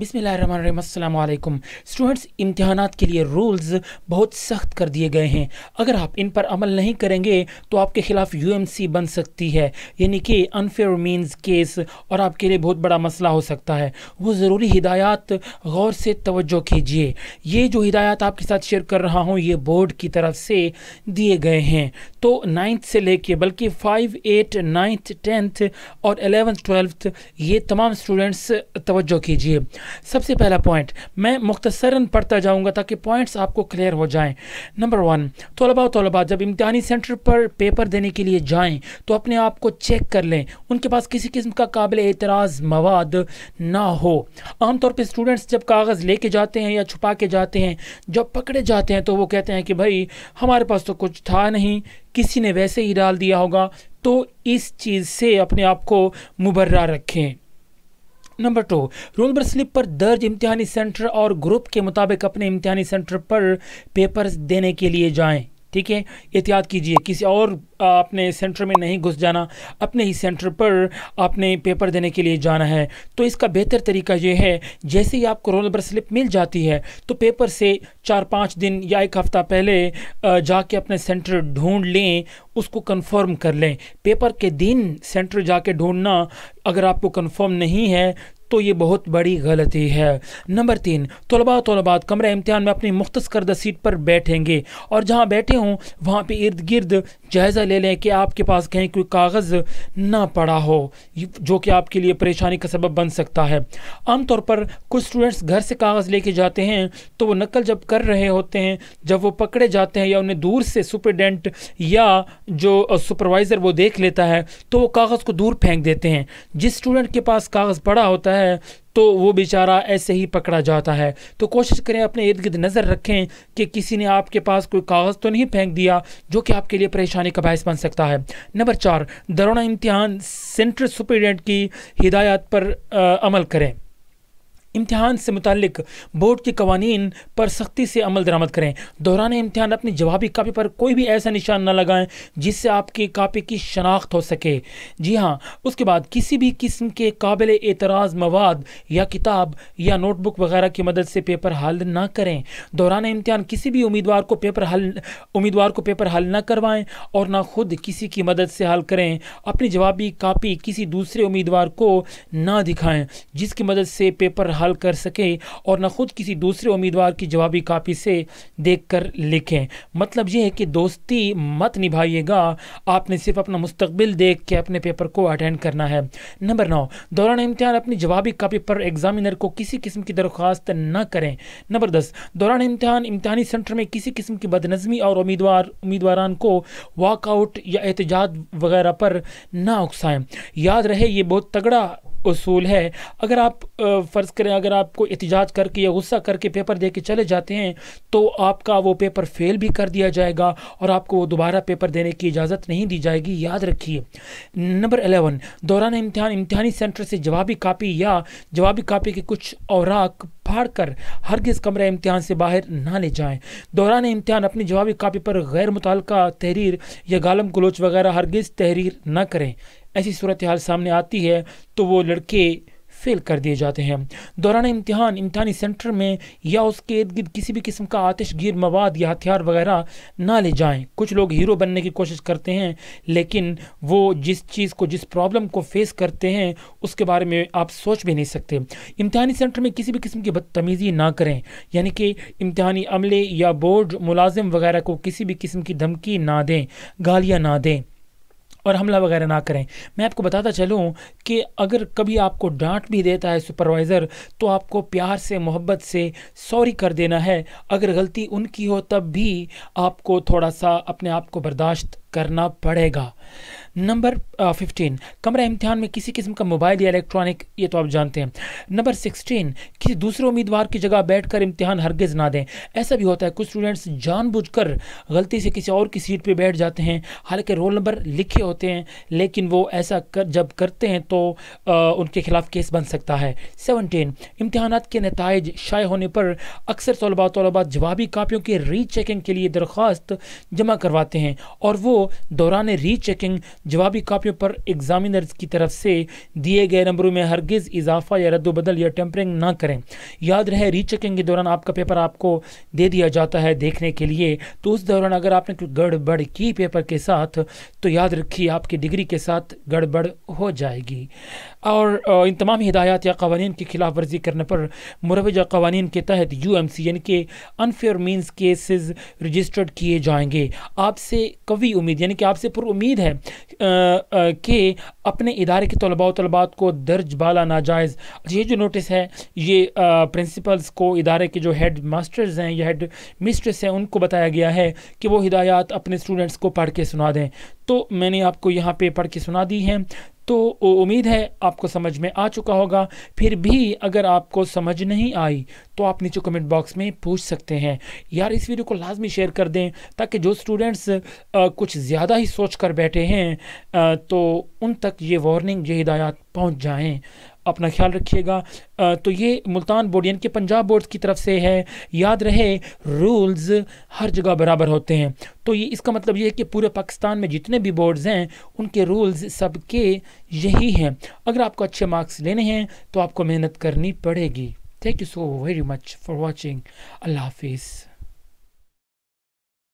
बिसमीम स्टूडेंट्स इम्तहान के लिए रूल्स बहुत सख्त कर दिए गए हैं अगर आप इन पर अमल नहीं करेंगे तो आपके खिलाफ यूएमसी बन सकती है यानी कि अनफेयर मीन्स केस और आपके लिए बहुत बड़ा मसला हो सकता है वो ज़रूरी हिदायत गौर से तवज्जो कीजिए ये जो हिदायत आपके साथ शेयर कर रहा हूँ ये बोर्ड की तरफ से दिए गए हैं तो नाइन्थ से लेके बल्कि फाइव एट नाइन्थ टेंथ और एलेवंथ ट्वेल्थ ये तमाम स्टूडेंट्स तवज्जो कीजिए सबसे पहला पॉइंट मैं मुख्तसरन पढ़ता जाऊँगा ताकि पॉइंट्स आपको क्लियर हो जाएँ नंबर वन तलबा तलबा जब इम्तहानी सेंटर पर पेपर देने के लिए जाएँ तो अपने आप को चेक कर लें उनके पास किसी किस्म का काबिल एतराज़ मवाद ना हो आमतौर पर स्टूडेंट्स जब कागज़ लेके जाते हैं या छुपा के जाते हैं जब पकड़े जाते हैं तो वो कहते हैं कि भाई हमारे पास तो कुछ था नहीं किसी ने वैसे ही डाल दिया होगा तो इस चीज़ से अपने आप को मुबर्रा रखें number two roll number slip पर दर्ज इम्तिहानी सेंटर और ग्रुप के मुताबिक अपने इम्तिहानी सेंटर पर पेपर्स देने के लिए जाएं ठीक है एहतियात कीजिए किसी और अपने सेंटर में नहीं घुस जाना अपने ही सेंटर पर आपने पेपर देने के लिए जाना है तो इसका बेहतर तरीका यह है जैसे ही आपको रोल नंबर स्लिप मिल जाती है तो पेपर से चार पाँच दिन या एक हफ़्ता पहले जाके अपने सेंटर ढूंढ लें उसको कंफर्म कर लें पेपर के दिन सेंटर जाके ढूंढना अगर आपको कंफर्म नहीं है तो ये बहुत बड़ी गलती है नंबर तीन तलबा तलबात कमरा इम्तहान में अपनी मुख्त करदा सीट पर बैठेंगे और जहाँ बैठे हों वहाँ पर इर्द गिर्द जायज़ा ले लें कि आपके पास कहीं कोई कागज़ ना पड़ा हो जो कि आपके लिए परेशानी का सबब बन सकता है आमतौर पर कुछ स्टूडेंट्स घर से कागज़ लेके जाते हैं तो वो नकल जब कर रहे होते हैं जब वो पकड़े जाते हैं या उन्हें दूर से सुपरडेंट या जो सुपरवाइज़र वो देख लेता है तो वो कागज़ को दूर फेंक देते हैं जिस स्टूडेंट के पास कागज़ पड़ा होता है है तो वो बेचारा ऐसे ही पकड़ा जाता है तो कोशिश करें अपने इर्द गिर्द नज़र रखें कि किसी ने आपके पास कोई कागज़ तो नहीं फेंक दिया जो कि आपके लिए परेशानी का बायस बन सकता है नंबर चार दरोना इम्तहान सेंट्रल सुप्रिटेंडेंट की हिदायत पर आ, अमल करें इम्तहान से मुतक बोर्ड के कवानीन पर सख्ती से अमल दरामद करें दौरान इम्तहान अपनी जवाबी कापी पर कोई भी ऐसा निशान न लगाएं जिससे आपकी कापी की शनाख्त हो सके जी हाँ उसके बाद किसी भी किस्म के काबिल एतराज़ मवाद या किताब या नोटबुक वगैरह की मदद से पेपर हल न करें दौरान इम्तहान किसी भी उम्मीदवार को पेपर हल उम्मीदवार को पेपर हल न करवाएँ और ना खुद किसी की मदद से हल करें अपनी जवाबी कापी किसी दूसरे उम्मीदवार को ना दिखाएँ जिसकी मदद से पेपर हल कर सकें और न ख़ुद किसी दूसरे उम्मीदवार की जवाबी कापी से देख कर लिखें मतलब ये है कि दोस्ती मत निभाइएगा आपने सिर्फ अपना मुस्तबिल देख के अपने पेपर को अटेंड करना है नंबर नौ दौरान इम्तहान अपनी जवाबी कापी पर एग्जामिनर को किसी किस्म की दरख्वास्त न करें नंबर दस दौरान इम्तहान इम्तहानी सेंटर में किसी किस्म की बदनज़मी और उम्मीदवार उम्मीदवारान को वाकआउट या एहतजाज वगैरह पर ना उकसाएं याद रहे ये बहुत तगड़ा असूल है अगर आप फ़र्ज़ करें अगर आपको एहतजाज करके या गुस्सा करके पेपर दे के चले जाते हैं तो आपका वो पेपर फेल भी कर दिया जाएगा और आपको वो दोबारा पेपर देने की इजाज़त नहीं दी जाएगी याद रखिए नंबर अलेवन दौरान इम्तहान इम्तहानी सेंटर से जवाबी कापी या जवाबी कापी के कुछ औरक फाड़ कर हरगज़ कमरा इम्तहान से बाहर ना ले जाएँ दौरान इम्तहान अपनी जवाबी कापी पर गैर मुतल तहरीर या गालम गलोच वगैरह हरगज तहरीर ना करें ऐसी सूरत हाल सामने आती है तो वो लड़के फेल कर दिए जाते हैं दौरान इम्तहान इम्तहानी सेंटर में या उसके इर्द गिर्द किसी भी किस्म का आतिशगीर मवाद या हथियार वगैरह ना ले जाएं कुछ लोग हीरो बनने की कोशिश करते हैं लेकिन वो जिस चीज़ को जिस प्रॉब्लम को फेस करते हैं उसके बारे में आप सोच भी नहीं सकते इम्तहानी सेंटर में किसी भी किस्म की बदतमीज़ी ना करें यानी कि इम्तहानी अमले या बोर्ड मुलाजिम वगैरह को किसी भी किस्म की धमकी ना दें गालियाँ ना दें और हमला वगैरह ना करें मैं आपको बताता चलूँ कि अगर कभी आपको डांट भी देता है सुपरवाइज़र तो आपको प्यार से मोहब्बत से सॉरी कर देना है अगर गलती उनकी हो तब भी आपको थोड़ा सा अपने आप को बर्दाश्त करना पड़ेगा नंबर फिफ्टीन कमरा इम्तहान में किसी किस्म का मोबाइल या इलेक्ट्रॉनिक ये तो आप जानते हैं नंबर सिक्सटीन किसी दूसरे उम्मीदवार की जगह बैठकर इम्तहान हरगिज़ ना दें ऐसा भी होता है कुछ स्टूडेंट्स जानबूझकर गलती से किसी और की सीट पर बैठ जाते हैं हालांकि रोल नंबर लिखे होते हैं लेकिन वो ऐसा कर जब करते हैं तो आ, उनके खिलाफ केस बन सकता है सेवनटीन इम्तहान के नतज शाये होने पर अक्सर तलबा तलबा जवाबी कापियों के री चेकिंग के लिए दरख्वास्त जमा करवाते हैं और वो दौरान री चेकिंग जवाबी कापियों पर एग्जामिनर की तरफ से दिए गए नंबरों में हरगिज़ इजाफा या रद्दबदल या टेम्परिंग ना करें याद रहे रीचेकिंग के दौरान आपका पेपर आपको दे दिया जाता है देखने के लिए तो उस दौरान अगर आपने कोई गड़बड़ की पेपर के साथ तो याद रखिए आपकी डिग्री के साथ गड़बड़ हो जाएगी और इन तमाम हिदायत या कवानीन की खिलाफ वर्जी करने पर मुरवजा कवानीन के तहत यू एम सी यानी कि अनफेयर मीन्स केसेस रजिस्टर्ड किए जाएंगे आपसे कवी उम्मीद यानी कि आपसे पुर उम्मीद है के अपने इदारे के तलबा तलबात को दर्ज बाला नाजायज़ अच्छा, ये जो नोटिस है ये प्रिंसिपल्स को इदारे के जो हेड मास्टर्स हैं या हेड मिस्ट्रेस हैं उनको बताया गया है कि वो हिदायत अपने स्टूडेंट्स को पढ़ के सुना दें तो मैंने आपको यहाँ पे पढ़ के सुना दी हैं तो उम्मीद है आपको समझ में आ चुका होगा फिर भी अगर आपको समझ नहीं आई तो आप नीचे कमेंट बॉक्स में पूछ सकते हैं यार इस वीडियो को लाजमी शेयर कर दें ताकि जो स्टूडेंट्स कुछ ज़्यादा ही सोच कर बैठे हैं आ, तो उन तक ये वार्निंग ये हिदायत पहुँच जाएँ अपना ख्याल रखिएगा तो ये मुल्तान बोर्ड यानी कि पंजाब बोर्ड की तरफ से है याद रहे रूल्स हर जगह बराबर होते हैं तो ये इसका मतलब ये है कि पूरे पाकिस्तान में जितने भी बोर्ड्स हैं उनके रूल्स सबके यही हैं अगर आपको अच्छे मार्क्स लेने हैं तो आपको मेहनत करनी पड़ेगी thank you so very much for watching अल्लाह हाफिज़